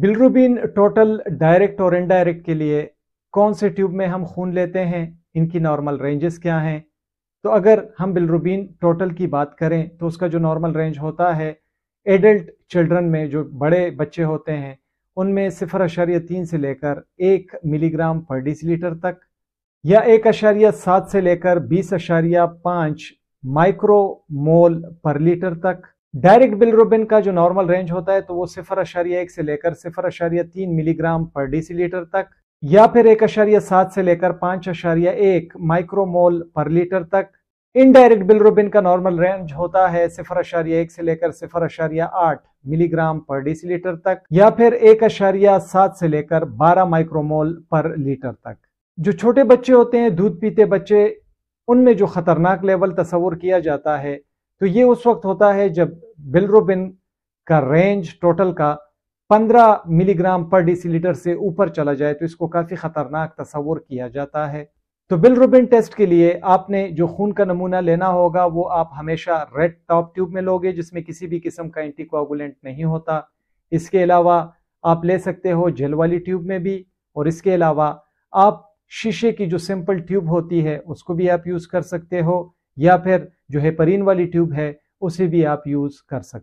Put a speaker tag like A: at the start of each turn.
A: bilirubin total direct और indirect के लिए कौन से ट्यूब में हम खून लेते हैं इनकी नॉर्मल रेंजेस क्या हैं तो अगर हम बिलरुबिन टोटल की बात करें तो उसका जो नॉर्मल रेंज होता है एडल्ट चिल्ड्रन में जो बड़े बच्चे होते हैं उनमें सिफर अशारिया तीन से लेकर एक मिलीग्राम पर लीटर तक या एक अशारिया सात से लेकर बीस अशारिया पाँच माइक्रो मोल पर लीटर तक डायरेक्ट बिलरोबिन का जो नॉर्मल रेंज होता है तो वो सिफर अशारिया एक से लेकर सिफर अशारिया तीन मिलीग्राम पर डिसीलीटर तक या फिर एक अशारिया सात से लेकर पांच अशारिया एक माइक्रोमोल पर लीटर तक इनडायरेक्ट बिलरोबिन का नॉर्मल रेंज होता है सिफर अशारिया एक से लेकर सिफर अशारिया आठ मिलीग्राम पर डिसीलीटर तक या फिर एक अशारिया सात से लेकर बारह माइक्रोमोल पर लीटर तक जो छोटे बच्चे होते हैं दूध पीते बच्चे उनमें जो खतरनाक लेवल तस्वर किया जाता है तो ये उस वक्त होता है जब बिलरोबिन का रेंज टोटल का 15 मिलीग्राम पर डिसीलीटर से ऊपर चला जाए तो इसको काफ़ी ख़तरनाक तस्वर किया जाता है तो बिलरोबिन टेस्ट के लिए आपने जो खून का नमूना लेना होगा वो आप हमेशा रेड टॉप ट्यूब में लोगे जिसमें किसी भी किस्म का एंटीकोगुलेंट नहीं होता इसके अलावा आप ले सकते हो जेल वाली ट्यूब में भी और इसके अलावा आप शीशे की जो सिंपल ट्यूब होती है उसको भी आप यूज़ कर सकते हो या फिर जो हेपरिन वाली ट्यूब है उसे भी आप यूज़ कर सकते